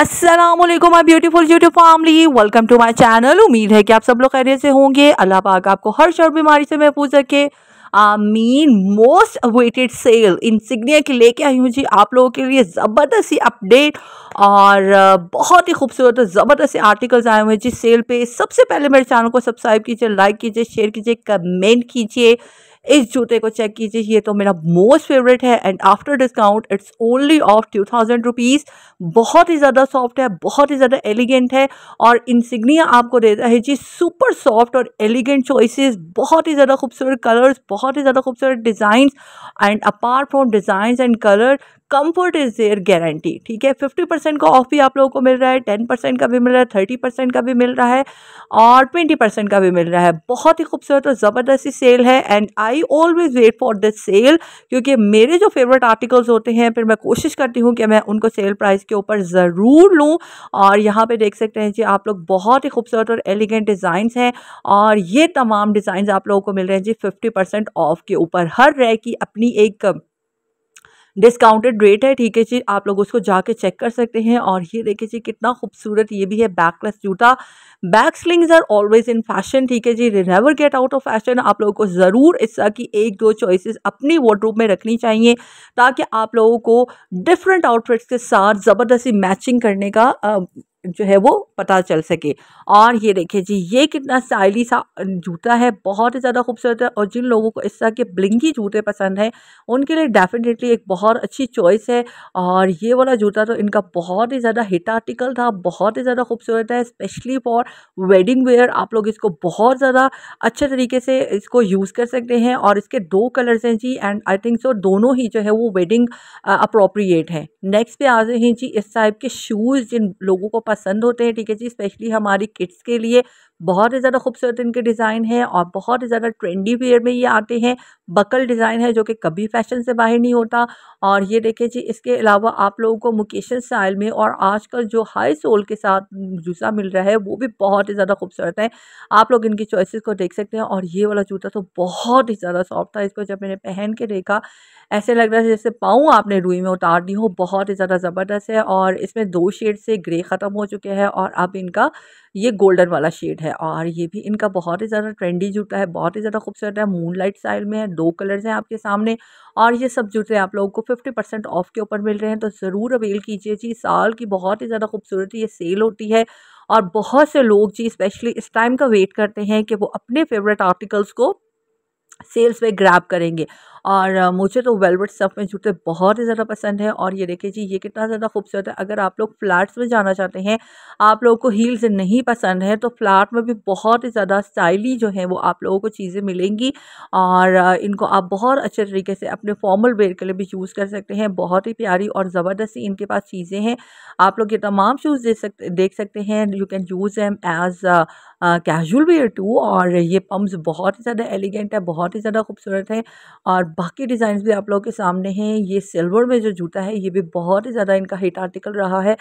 Aslam my beautiful YouTube family welcome to my channel उम्मीद है कि आप सब लोग खैरियत से होंगे अल्लाह पाक आपको हर शर बीमारी से महफूज रखे मीन most awaited sale Insignia की लेके आई हूँ जी आप लोगों के लिए ज़बरदस्त ही अपडेट और बहुत ही खूबसूरत और ज़बरदस्त आर्टिकल्स आए हुए हैं जी सेल पे सबसे पहले मेरे चैनल को सब्सक्राइब कीजिए लाइक कीजिए शेयर कीजिए कमेंट कीजिए इस जूते को चेक कीजिए ये तो मेरा मोस्ट फेवरेट है and after discount it's only off two thousand rupees बहुत ही ज़्यादा सॉफ्ट है बहुत ही ज़्यादा एलिगेंट है और इंसिग्निया आपको देता है जी सुपर सॉफ्ट और एलिगेंट चॉइसेस बहुत ही ज़्यादा खूबसूरत कलर्स बहुत ही ज़्यादा खूबसूरत designs and apart from designs and colour comfort is there guarantee ठीक है फिफ्टी परसेंट का ऑफ भी आप लोगों को मिल रहा है टेन परसेंट का भी मिल रहा है थर्टी परसेंट का भी मिल रहा है और ट्वेंटी परसेंट का भी मिल रहा है बहुत ही खूबसूरत और ज़बरदस्ती सेल है and I always wait for this sale क्योंकि मेरे जो फेवरेट आर्टिकल्स होते हैं फिर मैं कोशिश करती हूँ कि मैं उनको सेल प्राइस के ऊपर ज़रूर लूँ और यहाँ पर देख सकते हैं जी आप लोग बहुत ही खूबसूरत और एलिगेंट डिज़ाइंस हैं और ये तमाम डिज़ाइन आप लोगों को मिल रहे हैं जी फिफ्टी ऑफ के ऊपर हर रैक की अपनी एक डिस्काउंटेड रेट है ठीक है जी आप लोग उसको जाके चेक कर सकते हैं और ये देखिए जी कितना खूबसूरत ये भी है बैकलेस जूता back slings are always in fashion ठीक है जी never get out of fashion आप लोगों को ज़रूर इस तरह की एक दो चॉइसेस अपनी वार्ड्रोब में रखनी चाहिए ताकि आप लोगों को डिफरेंट आउटफिट्स के साथ ज़बरदस्ती मैचिंग करने का जो है वो पता चल सके और ये देखिए जी ये कितना स्टाइली सा जूता है बहुत ही ज़्यादा खूबसूरत है और जिन लोगों को इस तरह के ब्लिंगी जूते पसंद हैं उनके लिए डेफिनेटली एक बहुत अच्छी चॉइस है और ये वाला जूता तो इनका बहुत ही ज़्यादा हिट आर्टिकल था बहुत ही ज़्यादा खूबसूरत है स्पेशली फॉर वेडिंग वेयर आप लोग इसको बहुत ज़्यादा अच्छे तरीके से इसको यूज़ कर सकते हैं और इसके दो कलर्स हैं जी एंड आई थिंक सो दोनों ही जो है वो वेडिंग अप्रोप्रिएट हैं नेक्स्ट पे आ रहे हैं जी इस टाइप के शूज़ जिन लोगों को पसंद होते हैं ठीक है जी स्पेशली हमारी किड्स के लिए बहुत ही ज़्यादा खूबसूरत इनके डिज़ाइन है और बहुत ही ज़्यादा ट्रेंडी वेयर में ये आते हैं बकल डिज़ाइन है जो कि कभी फैशन से बाहर नहीं होता और ये देखें जी इसके अलावा आप लोगों को मुकेशन स्टाइल में और आजकल जो हाई सोल के साथ जूसा मिल रहा है वो भी बहुत ही ज़्यादा खूबसूरत है आप लोग इनकी चॉइसिस को देख सकते हैं और ये वाला जूता तो बहुत ही ज़्यादा सॉफ्ट था इसको जब मैंने पहन के देखा ऐसे लग रहा है जैसे पाऊँ आपने रुई में उतार दी हो बहुत ही ज़्यादा ज़बरदस्त है और इसमें दो शेड से ग्रे ख़त्म हो चुके हैं और अब इनका ये गोल्डन वाला शेड है और ये भी इनका बहुत ही ज़्यादा ट्रेंडी जूता है बहुत ही ज़्यादा खूबसूरत है मून लाइट स्टाइल में है दो कलर्स हैं आपके सामने और ये सब जूते आप लोगों को फिफ्टी परसेंट ऑफ के ऊपर मिल रहे हैं तो ज़रूर अवेल कीजिए जी साल की बहुत ही ज़्यादा खूबसूरत ये सेल होती है और बहुत से लोग जी स्पेशली इस टाइम का वेट करते हैं कि वो अपने फेवरेट आर्टिकल्स को सेल्स में ग्रैब करेंगे और मुझे तो वेलवेट स्टफ़ में जूते बहुत ही ज़्यादा पसंद है और ये देखिए जी ये कितना ज़्यादा खूबसूरत है अगर आप लोग फ्लैट्स में जाना चाहते हैं आप लोगों को हील्स नहीं पसंद है तो फ्लैट में भी बहुत ही ज़्यादा स्टाइली जो है वो आप लोगों को चीज़ें मिलेंगी और इनको आप बहुत अच्छे तरीके से अपने फॉर्मल वेयर के लिए भी यूज़ कर सकते हैं बहुत ही प्यारी और ज़बरदस्ती इनके पास चीज़ें हैं आप लोग ये तमाम शूज़ देख सकते देख सकते हैं you can use em as casual wear too और ये पम्प बहुत ही ज़्यादा एलिगेंट है बहुत ही ज़्यादा खूबसूरत है और बाकी डिज़ाइन भी आप लोगों के सामने हैं ये सिल्वर में जो जूता है ये भी बहुत ही ज़्यादा इनका हिट आर्टिकल रहा है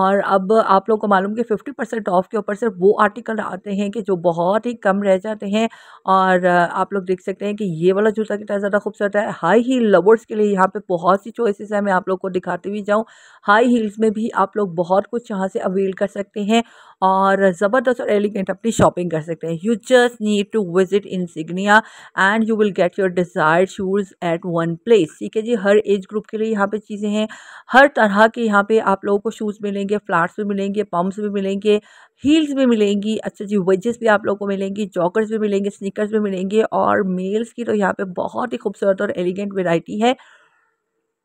और अब आप लोगों को मालूम कि फिफ्टी परसेंट ऑफ के ऊपर सिर्फ वो आर्टिकल आते हैं कि जो बहुत ही कम रह जाते हैं और आप लोग देख सकते हैं कि ये वाला जूता कितना ज़्यादा खूबसूरत है हाई हील लवर्स के लिए यहाँ पर बहुत सी चॉइसिस हैं मैं आप लोग को दिखाती हुई जाऊँ हाई हील्स में भी आप लोग बहुत कुछ यहाँ से अवेल कर सकते हैं और ज़बरदस्त और एलिगेंट अपनी शॉपिंग कर सकते हैं you just need to visit Insignia and you will get your desire shoes at one place ठीक है जी हर एज ग्रुप के लिए यहाँ पे चीज़ें हैं हर तरह के यहाँ पे आप लोगों को शूज़ मिलेंगे फ्लैट्स भी मिलेंगे पम्प्स भी मिलेंगे हील्स भी मिलेंगी अच्छा जी वेजेस भी आप लोगों को मिलेंगी जॉकर्स भी मिलेंगे स्निकर्स भी मिलेंगे और मेल्स की तो यहाँ पर बहुत ही खूबसूरत और एलिगेंट वेराइटी है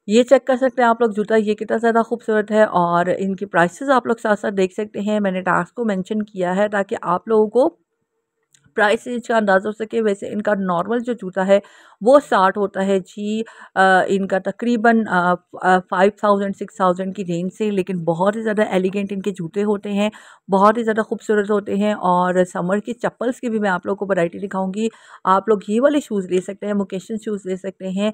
ये चेक कर सकते हैं आप लोग जूता ये कितना ज़्यादा खूबसूरत है और इनकी प्राइसेस आप लोग साथ साथ देख सकते हैं मैंने टास्क को मेंशन किया है ताकि आप लोगों को प्राइस इसका अंदाज़ा हो सके वैसे इनका नॉर्मल जो जूता है वो स्टार्ट होता है जी इनका तकरीबन फाइव थाउजेंड सिक्स थाउजेंड की रेंज से लेकिन बहुत ही ज़्यादा एलिगेंट इनके जूते होते हैं बहुत ही ज़्यादा खूबसूरत होते हैं और समर की चप्पल्स की भी मैं आप लोग को वैरायटी दिखाऊंगी आप लोग ये वाले शूज़ ले सकते हैं मोकेशन शूज़ ले सकते हैं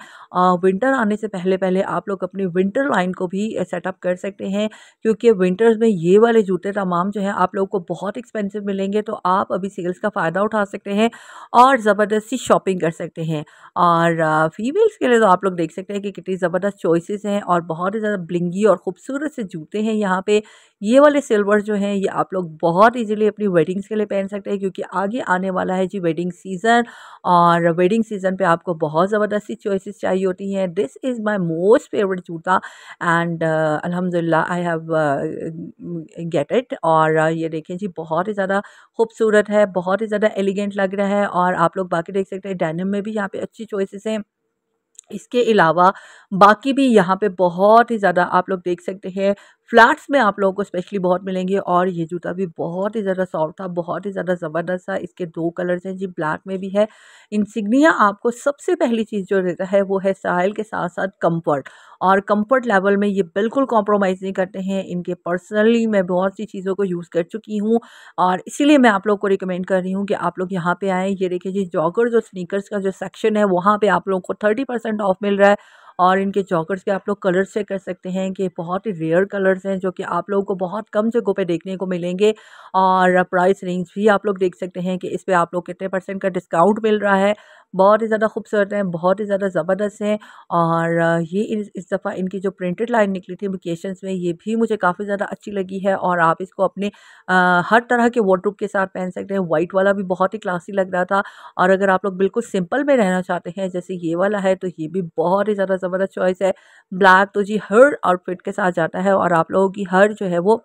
विंटर आने से पहले पहले आप लोग अपनी विंटर लाइन को भी सेटअप कर सकते हैं क्योंकि विंटर्स में ये वाले जूते तमाम जो हैं आप लोगों को बहुत एक्सपेंसिव मिलेंगे तो आप अभी सेल्स का फ़ायदा उठा सकते हैं और ज़बरदस्ती शॉपिंग कर सकते हैं और फीमेल्स के लिए तो आप लोग देख सकते हैं कि कितनी ज़बरदस्त चॉइसेस हैं और बहुत ही ज़्यादा ब्लिंगी और ख़ूबसूरत से जूते हैं यहाँ पे ये वाले सिल्वर जो हैं ये आप लोग बहुत इजीली अपनी वेडिंग्स के लिए पहन सकते हैं क्योंकि आगे आने वाला है जी वेडिंग सीज़न और वेडिंग सीज़न पर आपको बहुत ज़बरदस्ती चॉइसिस चाहिए होती हैं this is my most favourite जूता एंड अलहमदिल्ला आई हैव गेट इट और ये देखें जी बहुत ही ज़्यादा खूबसूरत है बहुत ही ज़्यादा एलिगेंट लग रहा है और आप लोग बाकी देख सकते हैं डैनम में भी यहाँ पे अच्छी अच्छी चॉइसेस हैं इसके अलावा बाकी भी यहाँ पे बहुत ही ज़्यादा आप लोग देख सकते हैं फ्लैट्स में आप लोगों को स्पेशली बहुत मिलेंगे और ये जूता भी बहुत ही ज़्यादा सॉफ्ट था बहुत ही ज़्यादा ज़बरदस्त था इसके दो कलर्स हैं जी ब्लैक में भी है इंसिग्निया आपको सबसे पहली चीज़ जो देता है वो है स्टाइल के साथ साथ कंफर्ट और कंफर्ट लेवल में ये बिल्कुल कॉम्प्रोमाइज़ नहीं करते हैं इनके पर्सनली मैं बहुत सी चीज़ों को यूज़ कर चुकी हूँ और इसीलिए मैं आप लोग को रिकमेंड कर रही हूँ कि आप लोग यहाँ पर आएँ ये देखिए जी जॉगर्स और स्नीकर्स का जो सेक्शन है वहाँ पर आप लोगों को थर्टी परसेंट ऑफ मिल रहा है और इनके चौकर्स के आप लोग कलर्स चेक कर सकते हैं कि बहुत ही रेयर कलर्स हैं जो कि आप लोगों को बहुत कम जगहों पे देखने को मिलेंगे और प्राइस रेंज भी आप लोग देख सकते हैं कि इस पर आप लोग कितने परसेंट का डिस्काउंट मिल रहा है बहुत ही ज़्यादा खूबसूरत हैं बहुत ही ज़्यादा ज़बरदस्त हैं और ये इस दफ़ा इनकी जो प्रिंटेड लाइन निकली थी वेकेशन में ये भी मुझे काफ़ी ज़्यादा अच्छी लगी है और आप इसको अपने हर तरह के वॉटरूप के साथ पहन सकते हैं वाइट वाला भी बहुत ही क्लासी लग रहा था और अगर आप लोग बिल्कुल सिंपल में रहना चाहते हैं जैसे ये वाला है तो ये भी बहुत ही ज़्यादा ज़बरदस्त चॉइस है ब्लैक तो जी हर आउटफिट के साथ जाता है और आप लोगों की हर जो है वो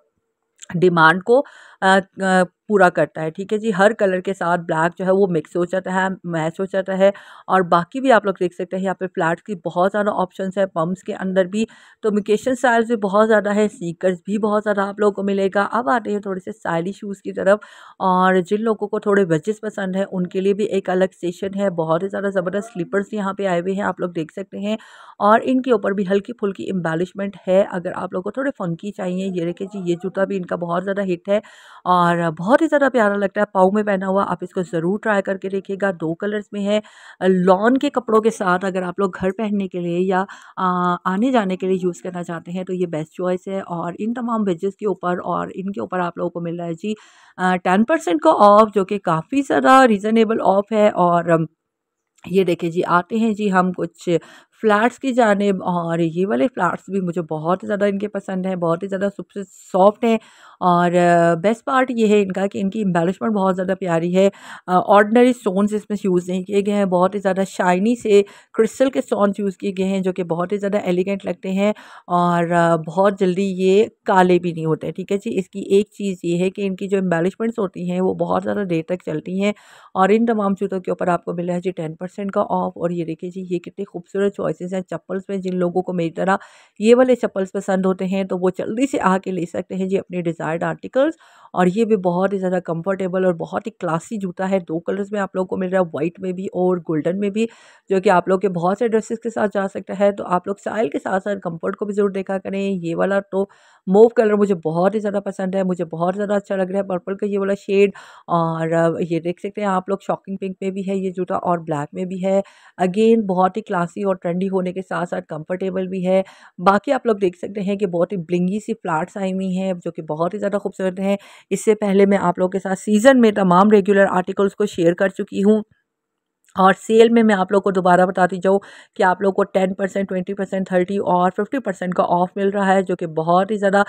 डिमांड को पूरा करता है ठीक है जी हर कलर के साथ ब्लैक जो है वो मिक्स हो जाता है मैच हो जाता है और बाकी भी आप लोग देख सकते हैं यहाँ पे फ्लैट्स की बहुत ज़्यादा ऑप्शंस है पम्प्स के अंदर भी तो मिकेशन स्टाइल्स भी बहुत ज़्यादा है स्नीकर्स भी बहुत ज़्यादा आप लोगों को मिलेगा अब आते हैं थोड़े से स्टाइली शूज़ की तरफ और जिन लोगों को थोड़े वेजेस पसंद है उनके लिए भी एक अलग सेशन है बहुत ही ज़्यादा ज़बरदस्त स्लीपर्स यहाँ पर आए हुए हैं आप लोग देख सकते हैं और इनके ऊपर भी हल्की फुल्की एम्बेलिशमेंट है अगर आप लोग को थोड़े फंकी चाहिए ये देखिए जी ये जूता भी इनका बहुत ज़्यादा हिट है और बहुत ही ज़्यादा प्यारा लगता है पाओ में पहना हुआ आप इसको ज़रूर ट्राई करके देखिएगा दो कलर्स में है लॉन के कपड़ों के साथ अगर आप लोग घर पहनने के लिए या आने जाने के लिए यूज़ करना चाहते हैं तो ये बेस्ट चॉइस है और इन तमाम वेजेस के ऊपर और इनके ऊपर आप लोगों को मिल रहा है जी टेन परसेंट का ऑफ जो कि काफ़ी ज़्यादा रीज़नेबल ऑफ है और ये देखिए जी आते हैं जी हम कुछ फ्लैट्स की जानेब और ये वाले फ्लैट्स भी मुझे बहुत ज़्यादा इनके पसंद हैं बहुत ही ज़्यादा सबसे सॉफ्ट हैं और बेस्ट पार्ट ये है इनका कि इनकी एम्बेलिशमेंट बहुत ज़्यादा प्यारी है ऑर्डनरी स्टोन्स इसमें यूज़ नहीं किए गए हैं बहुत ही ज़्यादा शाइनी से क्रिस्टल के स्टोन्स यूज़ किए गए हैं जो कि बहुत ही ज़्यादा एलिगेंट लगते हैं और बहुत जल्दी ये काले भी नहीं होते ठीक है जी इसकी एक चीज़ ये है कि इनकी जो एम्बेलिशमेंट्स होती हैं वो बहुत ज़्यादा देर तक चलती हैं और इन तमाम जूतों के ऊपर आपको मिला है जी टेन परसेंट का ऑफ और ये देखिए जी ये कितनी खूबसूरत चॉइसेस हैं चप्पल्स में जिन लोगों को मेरी तरह ये वाले चप्पल्स पसंद होते हैं तो वो जल्दी से आके ले सकते हैं जी अपने डिज़ायर्ड आर्टिकल्स और ये भी बहुत ही ज़्यादा कंफर्टेबल और बहुत ही क्लासी जूता है दो कलर्स में आप लोगों को मिल रहा है वाइट में भी और गोल्डन में भी जो कि आप लोग के बहुत से ड्रेसेस के साथ जा सकता है तो आप लोग स्टाइल के साथ साथ कंफर्ट को भी ज़रूर देखा करें ये वाला तो मोव कलर मुझे बहुत ही ज़्यादा पसंद है मुझे बहुत ज़्यादा अच्छा लग रहा है पर्पल का ये वाला शेड और ये देख सकते हैं आप लोग शॉकिंग पिंक में भी है ये जूता और ब्लैक में भी है अगेन बहुत ही क्लासी और ट्रेंड ठंडी होने के साथ साथ कंफर्टेबल भी है बाकी आप लोग देख सकते हैं कि बहुत ही ब्लिंगी सी फ्लाट्स आई हुई हैं जो कि बहुत ही ज़्यादा खूबसूरत हैं इससे पहले मैं आप लोगों के साथ सीज़न में तमाम रेगुलर आर्टिकल्स को शेयर कर चुकी हूँ और सेल में मैं आप लोग को दोबारा बताती जाऊँ कि आप लोग को ten percent twenty percent thirty और फिफ्टी परसेंट का ऑफ़ मिल रहा है जो कि बहुत ही ज़्यादा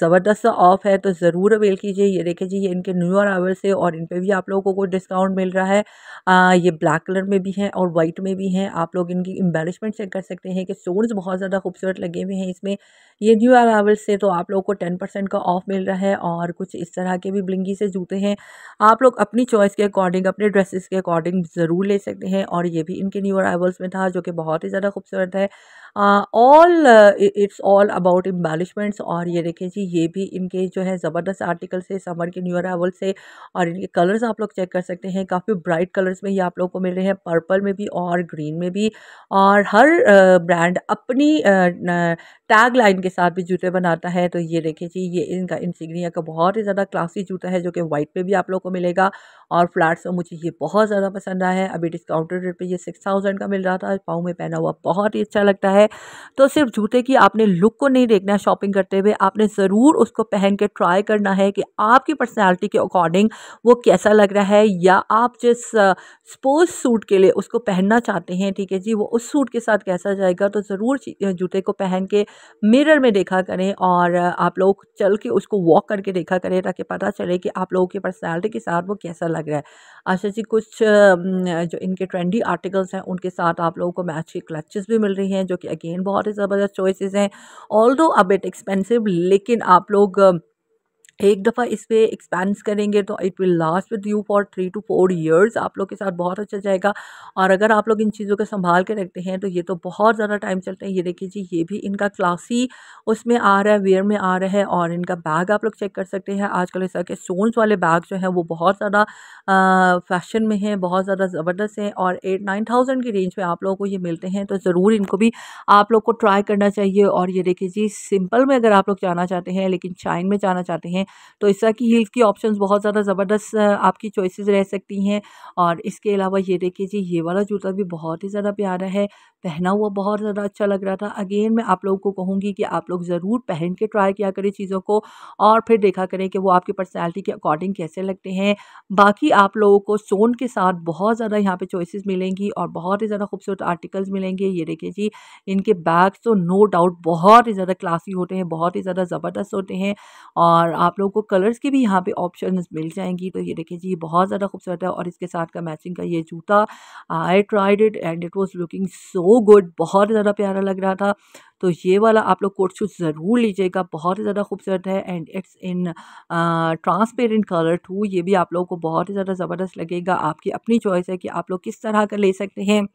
ज़बरदस्त ऑफ़ है तो ज़रूर अवेल कीजिए ये देखिए जी ये इनके न्यू ईयर आवर से और इन पर भी आप लोगों को कुछ डिस्काउंट मिल रहा है आ, ये ब्लैक कलर में भी हैं और वाइट में भी हैं आप लोग इनकी एम्बेलिशमेंट चेक कर सकते हैं कि स्टोन्स बहुत ज़्यादा खूबसूरत लगे हुए हैं इसमें ये न्यू आवर से तो आप लोग को टेन परसेंट का ऑफ़ मिल रहा है और कुछ इस तरह के भी ब्लिंगी से जूते हैं आप लोग अपनी चॉइस के अकॉर्डिंग अपने ड्रेसिस के अकॉर्डिंग ज़रूर ले सकते हैं और ये भी इनके न्यू अराइवल्स में था जो कि बहुत ही ज़्यादा खूबसूरत है all it's all about embellishments और ये देखें जी ये भी इनके जो है ज़बरदस्त आर्टिकल से समर के न्यू अरावल से और इनके कलर्स आप लोग चेक कर सकते हैं काफ़ी ब्राइट कलर्स में ये आप लोग को मिल रहे हैं पर्पल में भी और ग्रीन में भी और हर ब्रांड uh, अपनी टैग uh, लाइन के साथ भी जूते बनाता है तो ये देखें जी ये इनका सिग्निया का बहुत ही ज़्यादा क्लासी जूता है जो कि वाइट पे भी आप लोग को मिलेगा और फ्लैट्स में मुझे ये बहुत ज़्यादा पसंद आया है अभी डिस्काउंटेड रेट पर यह सिक्स थाउजेंड का मिल रहा था पाँव में पहना हुआ बहुत ही अच्छा लगता है है तो सिर्फ जूते की आपने लुक को नहीं देखना शॉपिंग करते हुए आपने ज़रूर उसको पहन के ट्राई करना है कि आपकी पर्सनैलिटी के अकॉर्डिंग वो कैसा लग रहा है या आप जिस स्पोर्ट्स सूट के लिए उसको पहनना चाहते हैं ठीक है जी वो उस सूट के साथ कैसा जाएगा तो ज़रूर जूते को पहन के मिरर में देखा करें और आप लोग चल के उसको वॉक करके देखा करें ताकि पता चले कि आप लोगों की पर्सनैलिटी के साथ वो कैसा लग रहा है आशा जी कुछ जो इनके ट्रेंडी आर्टिकल्स हैं उनके साथ आप लोगों को मैच की क्लचेस भी मिल रही हैं जो कि अगेन बहुत ही ज़बरदस्त चॉइसेस हैं ऑल दो अ बिट एक्सपेंसिव लेकिन आप लोग एक दफ़ा इस पर एक्सपेंस करेंगे तो it will last with you for three two four years आप लोग के साथ बहुत अच्छा जाएगा और अगर आप लोग इन चीज़ों को संभाल के रखते हैं तो ये तो बहुत ज़्यादा टाइम चलते हैं ये देखिए जी ये भी इनका क्लासी उसमें आ रहा है वेयर में आ रहा है और इनका बैग आप लोग चेक कर सकते हैं आजकल इस के स्टोन्स वाले बैग जो हैं वो बहुत ज़्यादा फैशन में हैं बहुत ज़्यादा ज़बरदस्त हैं और एट नाइन थाउजेंड की रेंज में आप लोगों को ये मिलते हैं तो ज़रूर इनको भी आप लोग को ट्राई करना चाहिए और ये देखिए जी सिंपल में अगर आप लोग जाना चाहते हैं लेकिन शाइन में जाना चाहते हैं हैं तो इस तरह की हील्स की ऑप्शन बहुत ज़्यादा ज़बरदस्त आपकी चॉइसेस रह सकती हैं और इसके अलावा ये देखिए जी ये वाला जूता भी बहुत ही ज़्यादा प्यारा है पहना हुआ बहुत ज़्यादा अच्छा लग रहा था अगेन मैं आप लोगों को कहूँगी कि आप लोग ज़रूर पहन के ट्राई किया करें चीज़ों को और फिर देखा करें कि वो आपकी पर्सनैलिटी के अकॉर्डिंग कैसे लगते हैं बाकी आप लोगों को सोन के साथ बहुत ज़्यादा यहाँ पर चॉइसेस मिलेंगी और बहुत ही ज़्यादा खूबसूरत आर्टिकल्स मिलेंगे ये देखिए जी इनके बैग्स तो नो डाउट बहुत ही ज़्यादा क्लासी होते हैं बहुत ही ज़्यादा ज़बरदस्त होते हैं और आप लोगों को कलर्स के भी यहाँ पे ऑप्शन मिल जाएंगी तो ये देखिए जी बहुत ज़्यादा खूबसूरत है और इसके साथ का मैचिंग का ये जूता I tried it and it was looking so good बहुत ज़्यादा प्यारा लग रहा था तो ये वाला आप लोग कोट शूज़ ज़रूर लीजिएगा बहुत ही ज़्यादा खूबसूरत है and it's in transparent colour too ये भी आप लोगों को बहुत ही ज़्यादा ज़बरदस्त लगेगा आपकी अपनी चॉइस है कि आप लोग किस तरह का ले सकते हैं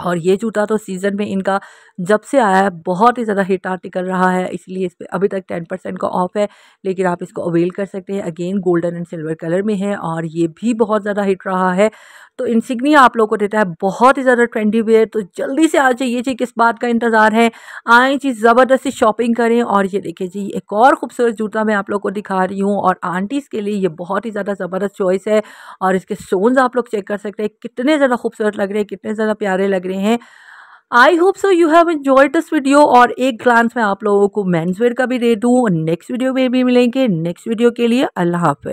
और ये जूता तो सीज़न में इनका जब से आया है बहुत ही ज़्यादा हिट आर्टिकल रहा है इसलिए इस पर अभी तक टेन परसेंट का ऑफ है लेकिन आप इसको अवेल कर सकते हैं again golden and silver colour में है और ये भी बहुत ज़्यादा हिट रहा है तो इनसिग्निया आप लोगों को देता है बहुत ही ज़्यादा ट्रेंडी वेयर तो जल्दी से आ जाइए जी किस बात का इंतज़ार है आए जी ज़बरदस्ती शॉपिंग करें और ये देखिए जी एक और खूबसूरत जूता मैं आप लोग को दिखा रही हूँ और आंटीज़ के लिए ये बहुत ही ज़्यादा ज़बरदस्त चॉइस है और इसके स्टोन्स आप लोग चेक कर सकते हैं कितने ज़्यादा खूबसूरत लग रहे हैं कितने ज़्यादा प्यारे लग लग रहे हैं I hope so you have enjoy this video और एक ग्लांस में आप लोगों को मैंसवेयर का भी दे दूँ नेक्स्ट वीडियो में भी मिलेंगे नेक्स्ट वीडियो के लिए अल्लाह हाफ